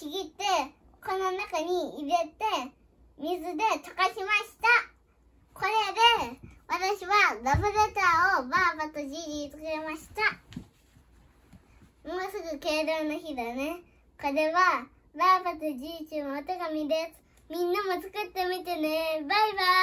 ちぎってこの中に入れて水で溶かしましたこれで私はラブレターをバーバとじジじ作りましたもうすぐ敬老の日だねこれはバーバとじいちのお手紙ですみんなも作ってみてねバイバイ